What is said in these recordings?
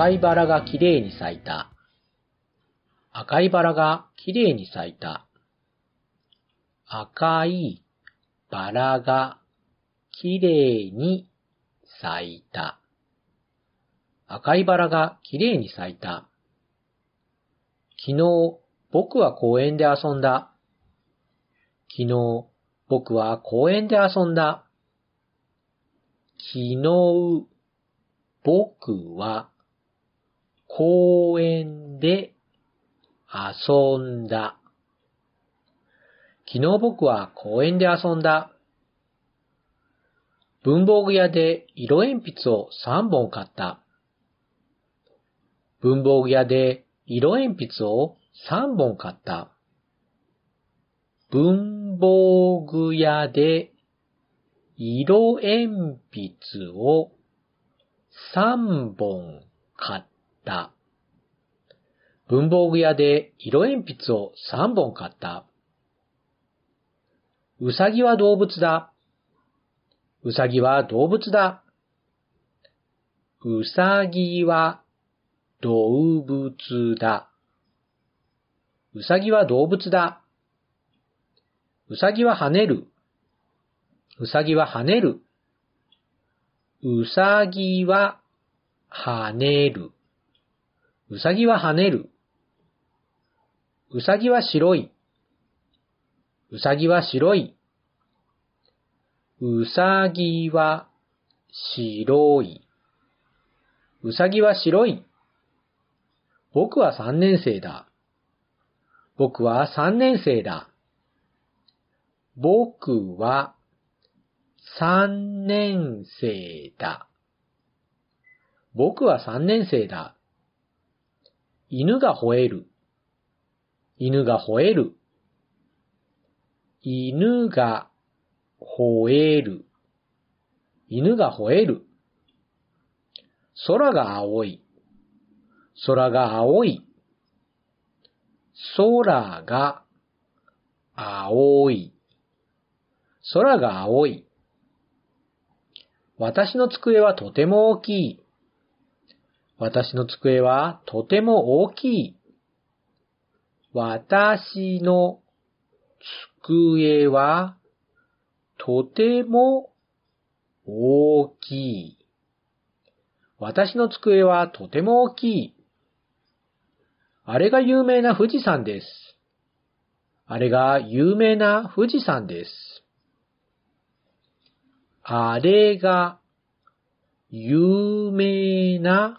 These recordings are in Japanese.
赤いバラがきれいに咲いた。赤いバラがきれいに咲いた。赤いバラがきれいに咲いた。赤いバラがきれいに咲いた。昨日僕は公園で遊んだ。昨日僕は公園で遊んだ。昨日僕は公園で遊んだ。昨日僕は公園で遊んだ。文房具屋で色鉛筆を3本買った。文房具屋で色鉛筆を3本買った。文房具屋で色鉛筆を3本買った。文房具屋で色鉛筆を3本買った。うさぎは動物だ。うさぎは動物だ。うさぎは動物だ。うさぎは動物だ。うさぎは跳ねる。うさぎは跳ねる。うさぎは跳ねる。うさぎは跳ねる。うさぎは白い。うさぎは白い。うさぎは白い。うさぎは白い。僕は三年生だ。僕は三年生だ。僕は三年生だ。僕は三年生だ。犬が吠える。犬が吠える。犬が吠える。犬が吠える。空が青い。空が青い。空が青い。空が青い。私の机はとても大きい。私の机はとても大きい。私の机はとても大きい。私の机はとても大きい。あれが有名な富士山です。あれが有名な富士山です。あれが有名な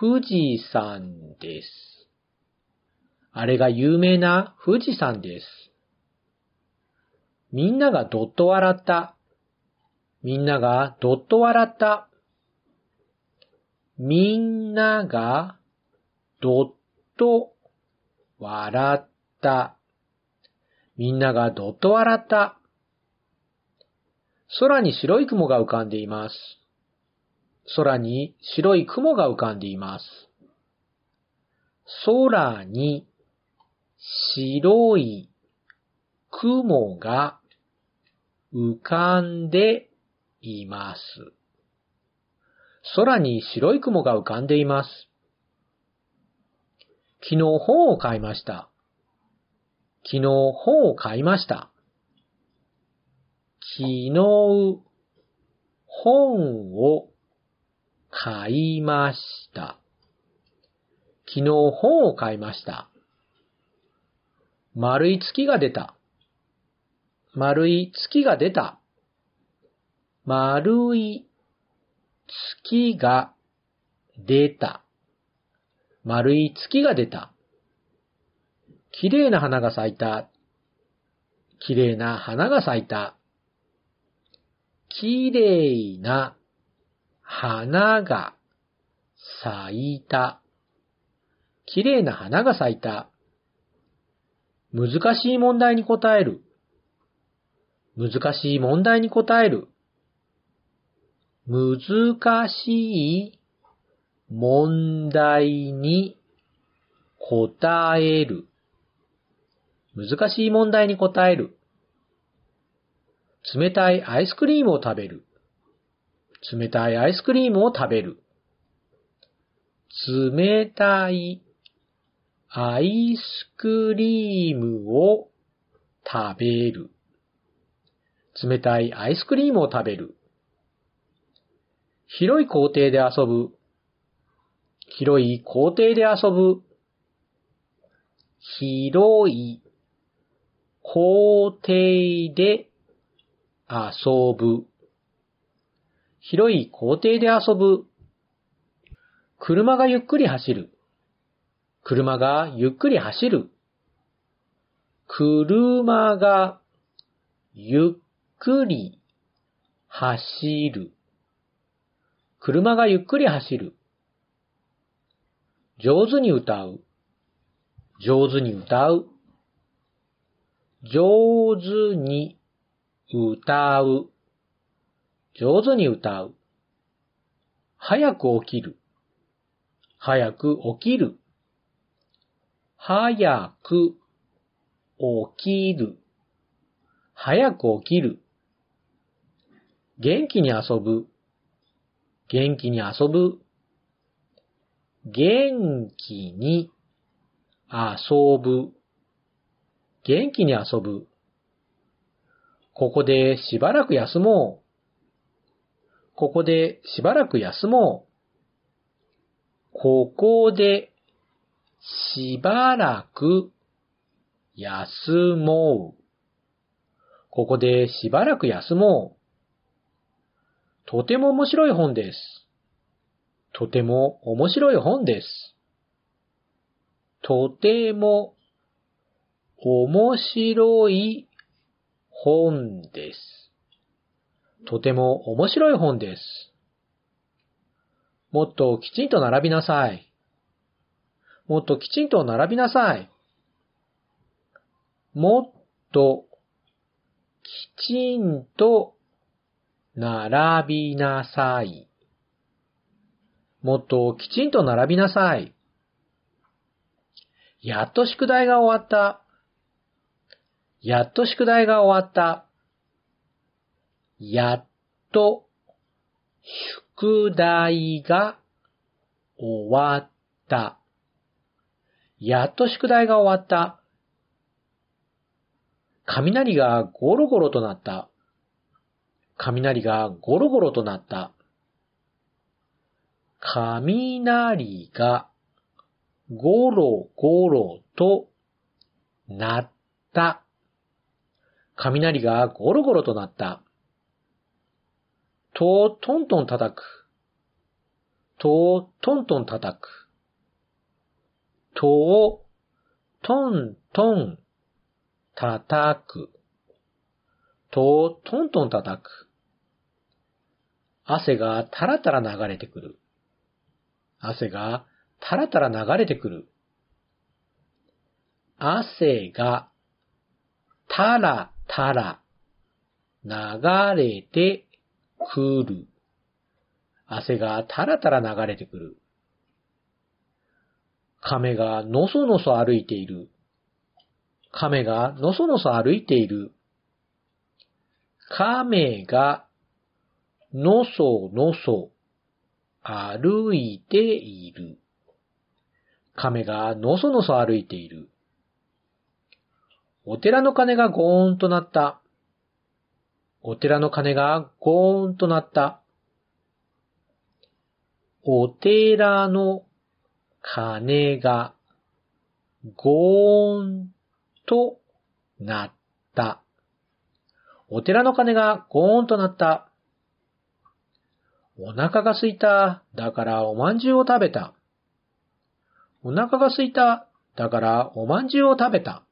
富士山です。あれが有名な富士山です。みんながどっと笑った。みんながどっと笑った。みんながどっと笑った。みんながどっと笑った。空に白い雲が浮かんでいます。空に白い雲が浮かんでいます。空に白い雲が浮かんでいます。空に白い雲が浮かんでいます。昨日本を買いました。昨日本を買いました。昨日本を買いました。昨日本を買いました。丸い月が出た。丸い月が出た。丸い月が出た。丸い月が出た。綺麗な花が咲いた。綺麗な花が咲いた。綺麗な花が咲いた。綺麗な花が咲いた。難しい問題に答える。難しい問題に答える。難しい問題に答える。難しい問題に答える。冷たいアイスクリームを食べる。冷たいアイスクリームを食べる。冷たいアイスクリームを食べる。冷たいアイスクリームを食べる。広い校庭で遊ぶ。広い校庭で遊ぶ。広い校庭で遊ぶ。広い校庭で遊ぶ。車がゆっくり走る。車がゆっくり走る。車がゆっくり走る。車がゆっくり走る。上手に歌う。上手に歌う。上手に歌う。上手に歌う。早く起きる。早く起きる。早く起きる。早く起きる。元気に遊ぶ。元気に遊ぶ。元気に遊ぶ。元気に遊ぶ。ここでしばらく休もう。ここでしばらく休もう。ここでしばらく休もう。ここでしばらく休もう。とても面白い本です。とても面白い本です。とても面白い本です。とても面白い本です。もっときちんと並びなさい。もっときちんと並びなさい。もっときちんと並びなさい。もっときちんと並びなさい。やっと宿題が終わった。やっと宿題が終わった。やっと宿題が終わった。やっと宿題が終わった。雷がゴロゴロとなった。雷がゴロゴロとなった。雷がゴロゴロとなった。雷がゴロゴロとなった。と、トントン叩く。と、トントン叩く。とをトントン叩く。とをトントン叩く。汗がタラタラ流れてくる。汗がタラタラ流れてくる。汗がタラタラ流れてくる。汗がタラタラ流れてくる。亀がのそのそ歩いている。亀がのそのそ歩いている。亀がのそのそ歩いている。亀がのそのそ歩いている。お寺の鐘がゴーンとなった。お寺の鐘がゴーンとなった。お寺の金がごーんとなった。お寺の金がごーんとなった。お腹が空いた。だからおまんじゅうを食べた。お腹が空いた。だからおまんじゅうを食べた。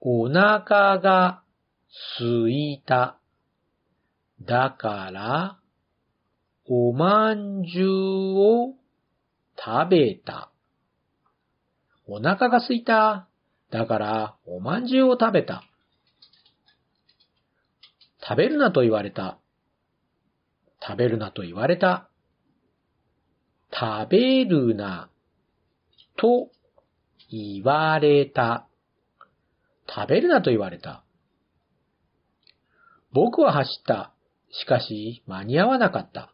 お腹が空いた。だからおまんじゅうを食べた。お腹が空いた。だから、おまんじゅうを食べた。食べるなと言われた。食べるなと言われた。食べるなと言われた。食べるなと言われた。僕は走った。しかし間に合わなかった。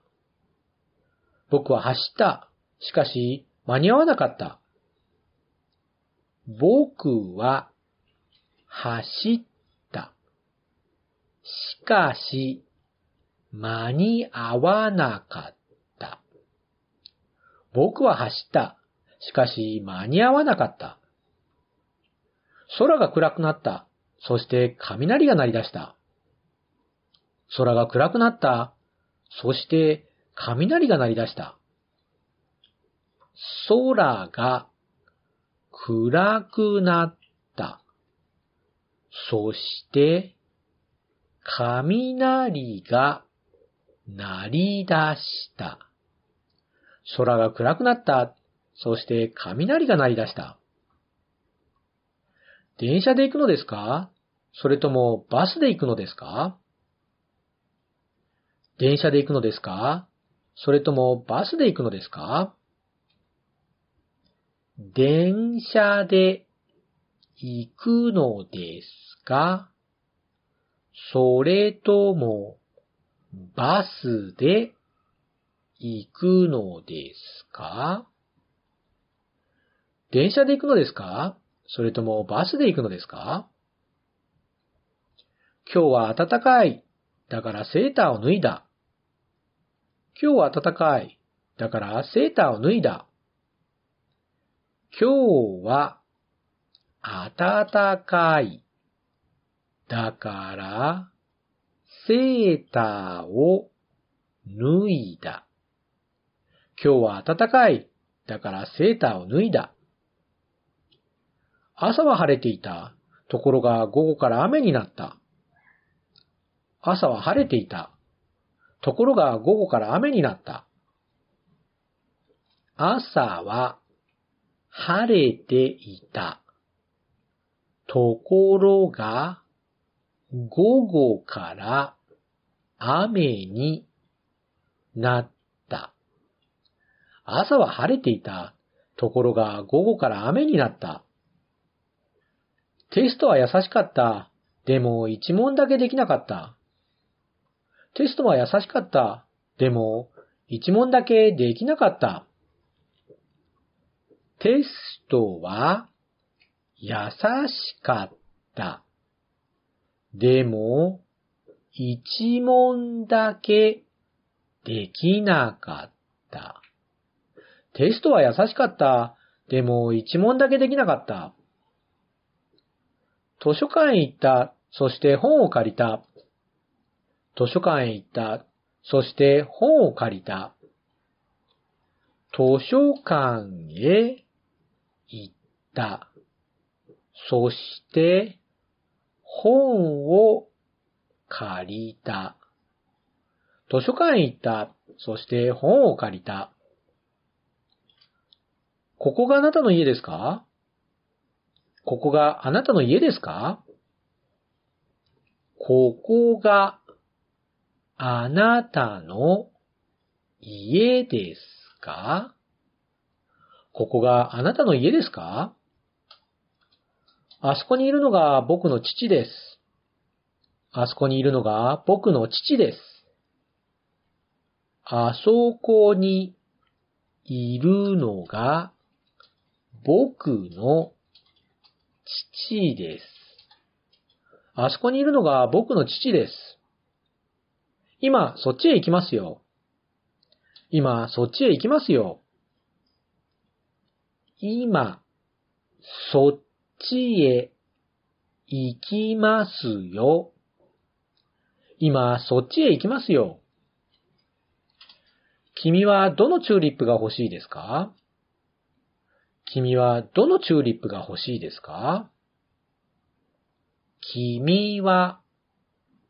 僕は走った。しかし、間に合わなかった。僕は走った。しかし、間に合わなかった。僕は走った。しかし、間に合わなかった。空が暗くなった。そして雷が鳴り出した。空が暗くなった。そして雷が鳴り出した。空が暗くなった。そして、雷が鳴り出した。空が暗くなった。そして雷が鳴り出した。電車で行くのですかそれともバスで行くのですか電車で行くのですかそれともバスで行くのですか電車で行くのですかそれともバスで行くのですか電車で行くのですかそれともバスで行くのですか今日は暖かい。だからセーターを脱いだ。今日は暖かい。だからセーターを脱いだ。今日は暖かい。だから、セーターを脱いだ。今日は暖かい。だからセーターを脱いだ。朝は晴れていた。ところが午後から雨になった。朝は晴れていた。ところが午後から雨になった。朝は晴れていた。ところが、午後から雨になった。朝は晴れていた。ところが午後から雨になった。テストは優しかった。でも一問だけできなかった。テストは優しかった。でも一問だけできなかった。テストは優しかった。でも、一問だけできなかった。テストは優しかった。でも、一問だけできなかった。図書館へ行った。そして本を借りた。図書館へ行った。そして本を借りた。図書館へ。そして、本を借りた。図書館に行った。そして本を借りた。ここがあなたの家ですかここがあなたの家ですかここがあなたの家ですかここがあなたの家ですかあそこにいるのが僕の父です。あそこにいるのが僕の父です。あそこにいるのが僕の父です。あそこにいるのが僕の父です。今、そっちへ行きますよ。今、そっちへ行きますよ。今、そっちへ行きますよ。今、そっちへ行きますよ。君はどのチューリップが欲しいですか君はどのチューリップが欲しいですか君は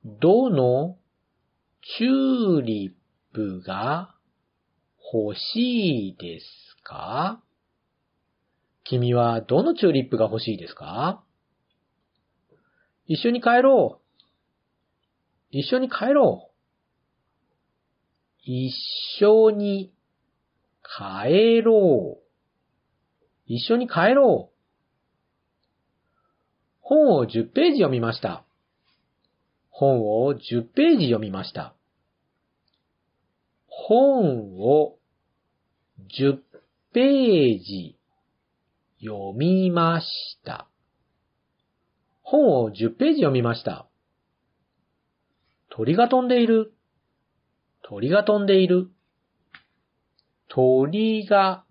どのチューリップが欲しいですか君はどのチューリップが欲しいですか一緒に帰ろう。一緒に帰ろう。一緒に帰ろう。一緒に帰ろう。本を10ページ読みました。本を10ページ読みました。本を10ページ読みました。本を10ページ読みました。鳥が飛んでいる。鳥が飛んでいる。鳥が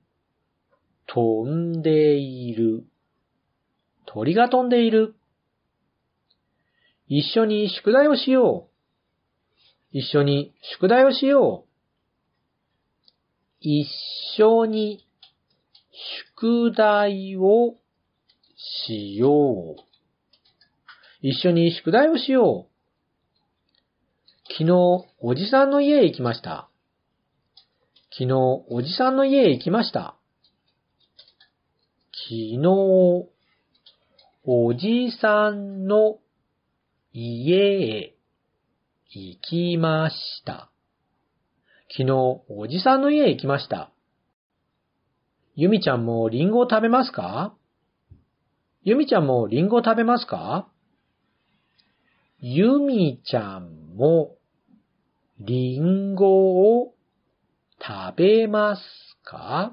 飛んでいる。鳥が飛んでいる。一緒に宿題をしよう。一緒に宿題をしよう。一緒に宿題をしよう。一緒に宿題をしよう。昨日、おじさんの家へ行きました。昨日、おじさんの家へ行きました。昨日、おじさんの家へ行きました。昨日、おじさんの家へ行きました。ゆみちゃんもリンゴを食べますかゆみちゃんもリンゴを食べますかゆみちゃんもリンゴを食べますか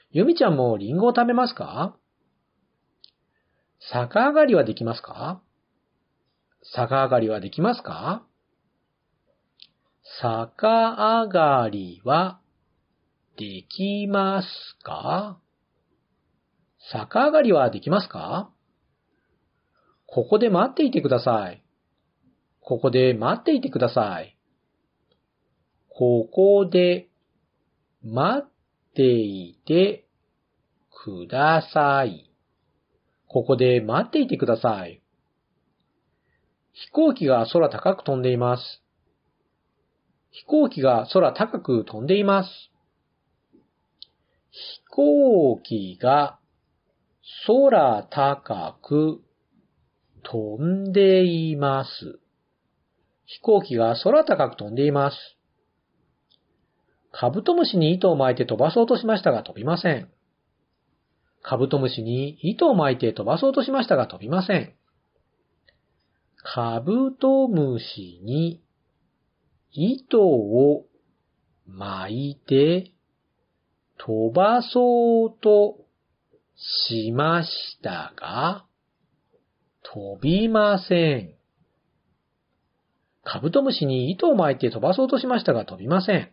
さちゃんもリンゴを食べますか逆上がりはできますか逆上がりはできますか逆上がりはできますか逆上がりはできますかここで待っていてください。ここで待っていてください。ここで待っていてください。ここで待っていてください。飛行機が空高く飛んでいます。飛行機が空高く飛んでいます。飛行機が空高く飛んでいます。飛行機が空高く飛んでいます。カブトムシに糸を巻いて飛ばそうとしましたが飛びません。カブトムシに糸を巻いて飛ばそうとしましたが飛びません。カブトムシに糸を巻いて飛ばそうとしましたが、飛びません。カブトムシに糸を巻いて飛ばそうとしましたが飛びません。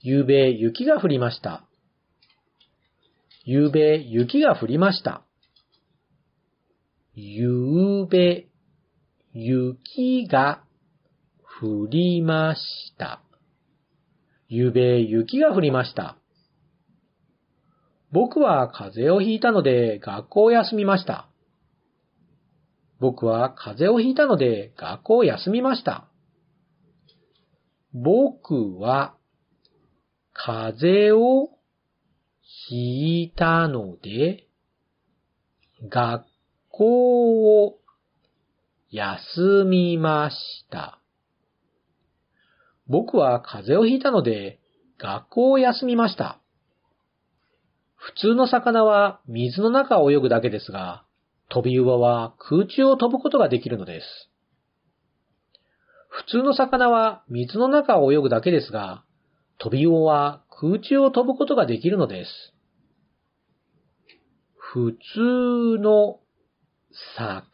ゆうべ雪が降りました。ゆうべ雪が降りました。ゆうべ雪が降りました。ゆうべ雪が降りました。僕は風邪をひいたので学校を休みました。僕は風邪をひいたので学校を休みました。僕は風邪をひいたので学校を休みました。僕は風邪をひいたので学校を休みました。普通の魚は水の中を泳ぐだけですが、飛び魚は空中を飛ぶことができるのです。普通の魚は水の中を泳ぐだけですが、飛び魚は空中を飛ぶことができるのです。普通の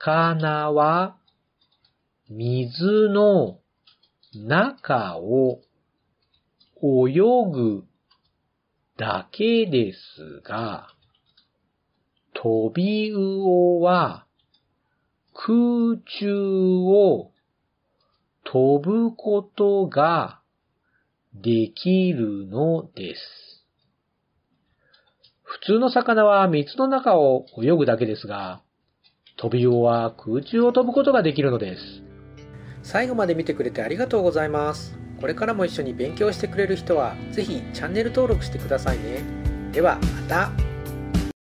魚は水の中を泳ぐだけですが、飛び魚は空中を飛ぶことができるのです。普通の魚は水の中を泳ぐだけですが、飛び魚は空中を飛ぶことができるのです。最後まで見てくれてありがとうございますこれからも一緒に勉強してくれる人は是非チャンネル登録してくださいねではまた